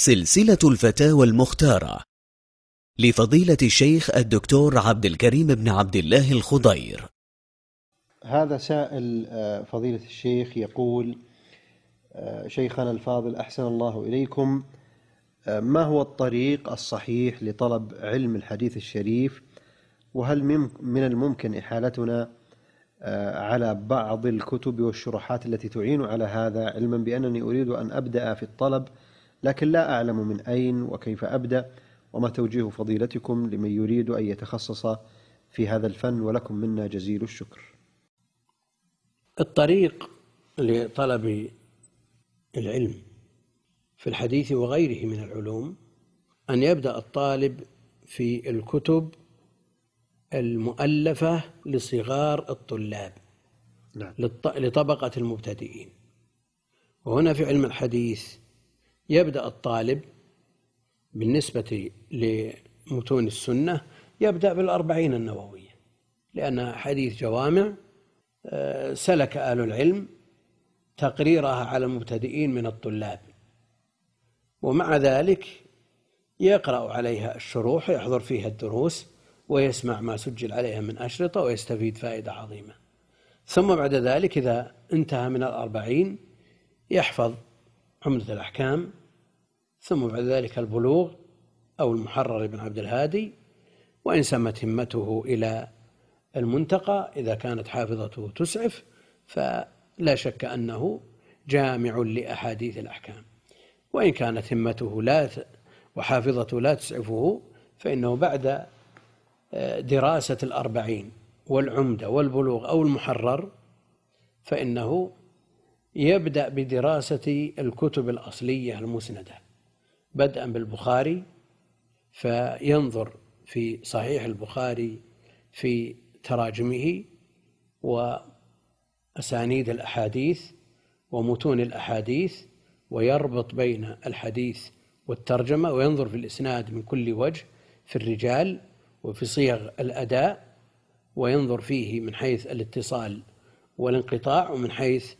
سلسلة الفتاوى المختارة لفضيلة الشيخ الدكتور عبد الكريم بن عبد الله الخضير هذا سائل آه، فضيلة الشيخ يقول آه، شيخنا الفاضل أحسن الله إليكم آه، ما هو الطريق الصحيح لطلب علم الحديث الشريف وهل من الممكن إحالتنا على بعض الكتب والشروحات التي تعين على هذا علما بأنني أريد أن أبدأ في الطلب لكن لا أعلم من أين وكيف أبدأ وما توجيه فضيلتكم لمن يريد أن يتخصص في هذا الفن ولكم منا جزيل الشكر. الطريق لطلب العلم في الحديث وغيره من العلوم أن يبدأ الطالب في الكتب المؤلفة لصغار الطلاب نعم. لطبقة المبتدئين وهنا في علم الحديث يبدأ الطالب بالنسبة لمتون السنة يبدأ بالأربعين النووية لأنها حديث جوامع آه، سلك أهل العلم تقريرها على المبتدئين من الطلاب ومع ذلك يقرأ عليها الشروح ويحضر فيها الدروس ويسمع ما سجل عليها من أشرطة ويستفيد فائدة عظيمة ثم بعد ذلك إذا انتهى من الأربعين يحفظ عمدة الأحكام ثم بعد ذلك البلوغ أو المحرر بن عبد الهادي وإن سمت همته إلى المنتقى إذا كانت حافظته تسعف فلا شك أنه جامع لأحاديث الأحكام وإن كانت همته لا وحافظته لا تسعفه فإنه بعد آه، دراسة الأربعين والعمدة والبلوغ أو المحرر فإنه يبدأ بدراسة الكتب الأصلية المسندة بدءا بالبخاري فينظر في صحيح البخاري في تراجمه وأسانيد الأحاديث ومتون الأحاديث ويربط بين الحديث والترجمة وينظر في الإسناد من كل وجه في الرجال وفي صيغ الأداء وينظر فيه من حيث الاتصال والانقطاع ومن حيث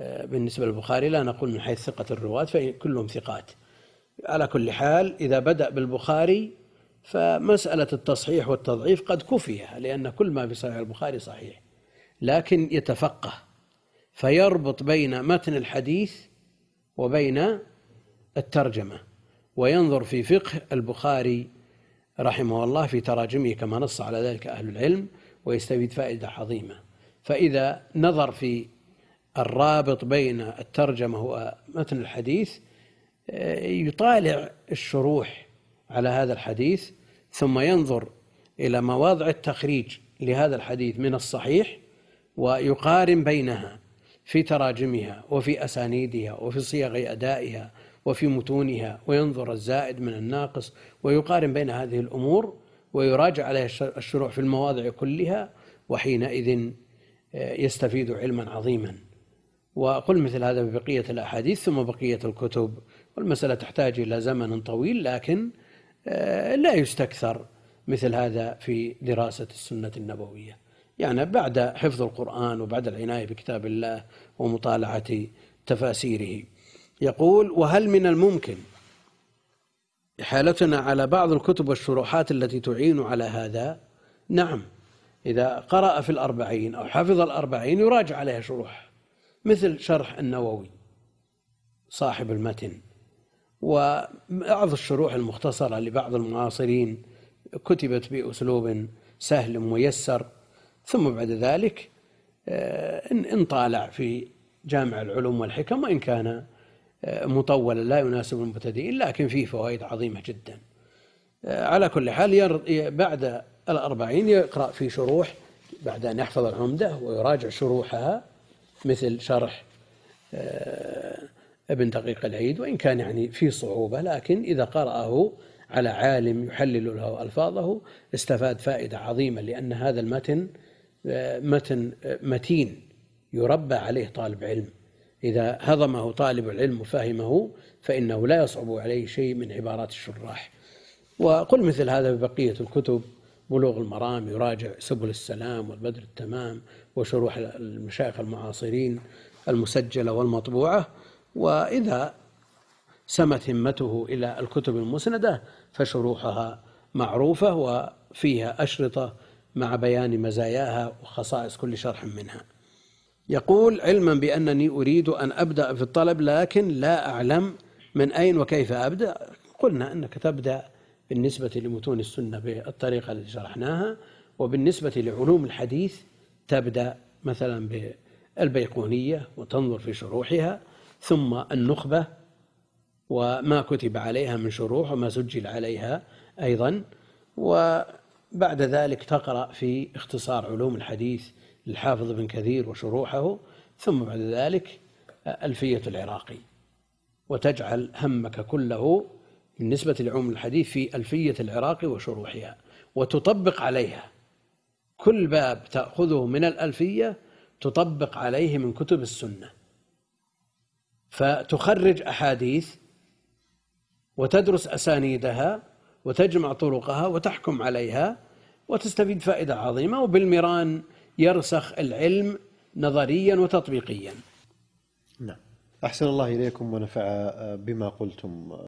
آه، بالنسبة للبخاري لا نقول من حيث ثقة الرواة فكلهم ثقات على كل حال إذا بدأ بالبخاري فمسألة التصحيح والتضعيف قد كفية لأن كل ما في صحيح البخاري صحيح لكن يتفقه فيربط بين متن الحديث وبين الترجمة وينظر في فقه البخاري رحمه الله في تراجمه كما نص على ذلك أهل العلم ويستفيد فائدة عظيمة فإذا نظر في الرابط بين الترجمة ومتن الحديث آه، يطالع الشروح على هذا الحديث ثم ينظر إلى مواضع التخريج لهذا الحديث من الصحيح ويقارن بينها في تراجمها وفي أسانيدها وفي صيغ أدائها وفي متونها وينظر الزائد من الناقص ويقارن بين هذه الأمور ويراجع عليها الشروح في المواضع كلها وحينئذ آه، يستفيد علما عظيما وقل مثل هذا في بقية الأحاديث ثم بقية الكتب والمسألة تحتاج إلى زمن طويل لكن آه، لا يستكثر مثل هذا في دراسة السنة النبوية يعني بعد حفظ القرآن وبعد العناية بكتاب الله ومطالعة تفاسيره يقول وهل من الممكن حالتنا على بعض الكتب والشروحات التي تعين على هذا نعم إذا قرأ في الأربعين أو حفظ الأربعين يراجع عليها شروح مثل شرح النووي صاحب المتن وبعض الشروح المختصرة لبعض المعاصرين كتبت بأسلوب سهل ميسر ثم بعد ذلك آه، إن طالع في جامع العلوم والحكم وإن كان آه، مطولا لا يناسب المبتدئين لكن فيه فوائد عظيمة جدا آه، على كل حال بعد الأربعين يقرأ في شروح بعد أن يحفظ العمدة ويراجع شروحها مثل شرح آه، ابن دقيق العيد وإن كان يعني في صعوبة لكن إذا قرأه على عالم يحلل له ألفاظه استفاد فائدة عظيمة لأن هذا المتن آه، متن آه، متين يربى عليه طالب علم إذا هضمه طالب العلم وفهمه فإنه لا يصعب عليه شيء من عبارات الشراح وقل مثل هذا ببقية الكتب بلوغ المرام يراجع سبل السلام والبدر التمام وشروح المشايخ المعاصرين المسجلة والمطبوعة وإذا سمت همته إلى الكتب المسندة فشروحها معروفة وفيها أشرطة مع بيان مزاياها وخصائص كل شرح منها يقول علما بأنني أريد أن أبدأ في الطلب لكن لا أعلم من أين وكيف أبدأ قلنا أنك تبدأ بالنسبة لمتون السنة بالطريقة التي شرحناها وبالنسبة لعلوم الحديث تبدأ مثلا بالبيقونية وتنظر في شروحها ثم النخبة وما كتب عليها من شروح وما سجل عليها أيضا وبعد ذلك تقرأ في اختصار علوم الحديث للحافظ بن كثير وشروحه ثم بعد ذلك ألفية العراقي وتجعل همك كله بالنسبة لعلوم الحديث في ألفية العراقي وشروحها وتطبق عليها كل باب تأخذه من الألفية تطبق عليه من كتب السنة فتخرج أحاديث وتدرس أسانيدها وتجمع طرقها وتحكم عليها وتستفيد فائدة عظيمة وبالمران يرسخ العلم نظريا وتطبيقيا نعم أحسن الله إليكم ونفع بما قلتم